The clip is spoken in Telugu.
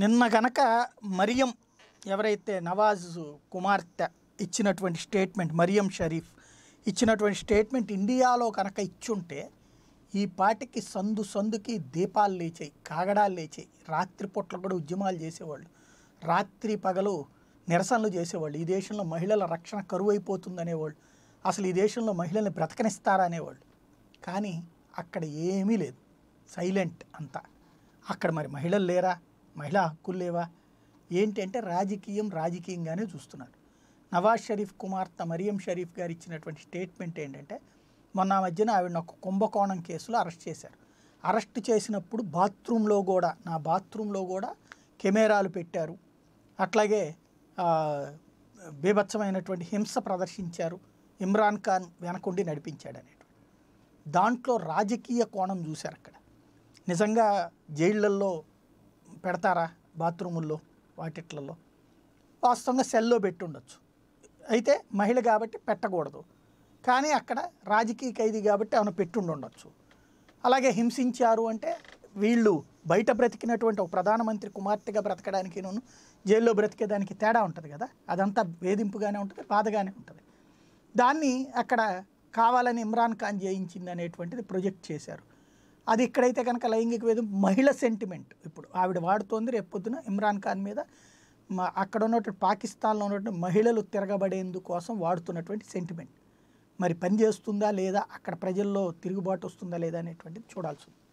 నిన్న గనక మరియం ఎవరైతే నవాజ్ కుమార్తె ఇచ్చినటువంటి స్టేట్మెంట్ మరియం షరీఫ్ ఇచ్చినటువంటి స్టేట్మెంట్ ఇండియాలో కనుక ఇచ్చుంటే ఈ పాటికి సందు సందుకి దీపాలు లేచాయి కాగడాలు లేచాయి పొట్ల కూడా ఉద్యమాలు చేసేవాళ్ళు రాత్రి పగలు నిరసనలు చేసేవాళ్ళు ఈ దేశంలో మహిళల రక్షణ కరువు అయిపోతుందనేవాళ్ళు అసలు ఈ దేశంలో మహిళల్ని బ్రతకనిస్తారా అనేవాళ్ళు కానీ అక్కడ ఏమీ లేదు సైలెంట్ అంతా అక్కడ మరి మహిళలు లేరా మహిళా హక్కులు లేవా ఏంటంటే రాజకీయం రాజకీయంగానే చూస్తున్నారు నవాజ్ షరీఫ్ కుమార్తె మరియం షరీఫ్ గారు ఇచ్చినటువంటి స్టేట్మెంట్ ఏంటంటే మొన్న మధ్యన ఆవిడ ఒక కుంభకోణం కేసులో అరెస్ట్ చేశారు అరెస్ట్ చేసినప్పుడు బాత్రూంలో కూడా నా బాత్రూంలో కూడా కెమెరాలు పెట్టారు అట్లాగే బీభత్సమైనటువంటి హింస ప్రదర్శించారు ఇమ్రాన్ ఖాన్ వెనకుండి నడిపించాడు అనేటువంటి దాంట్లో రాజకీయ కోణం చూశారు అక్కడ నిజంగా జైళ్లలో పెడతారా బాత్రూముల్లో వాటిట్లలో వాస్తవంగా సెల్లో పెట్టుండొచ్చు అయితే మహిళ కాబట్టి పెట్టకూడదు కానీ అక్కడ రాజకీయ ఖైదీ కాబట్టి ఆమె పెట్టుండొచ్చు అలాగే హింసించారు అంటే వీళ్ళు బయట బ్రతికినటువంటి ఒక ప్రధానమంత్రి కుమార్తెగా బ్రతకడానికి నేను జైల్లో బ్రతికేదానికి తేడా ఉంటుంది కదా అదంతా వేధింపుగానే ఉంటుంది బాధగానే ఉంటుంది దాన్ని అక్కడ కావాలని ఇమ్రాన్ ఖాన్ జయించింది అనేటువంటిది ప్రొజెక్ట్ చేశారు అది ఇక్కడైతే కనుక లైంగిక వేదం మహిళ సెంటిమెంట్ ఇప్పుడు ఆవిడ వాడుతోంది రేపొద్దున ఇమ్రాన్ ఖాన్ మీద అక్కడ ఉన్నటువంటి పాకిస్తాన్లో ఉన్నటువంటి మహిళలు తిరగబడేందుకోసం వాడుతున్నటువంటి సెంటిమెంట్ మరి పనిచేస్తుందా లేదా అక్కడ ప్రజల్లో తిరుగుబాటు వస్తుందా లేదా అనేటువంటిది చూడాల్సి ఉంది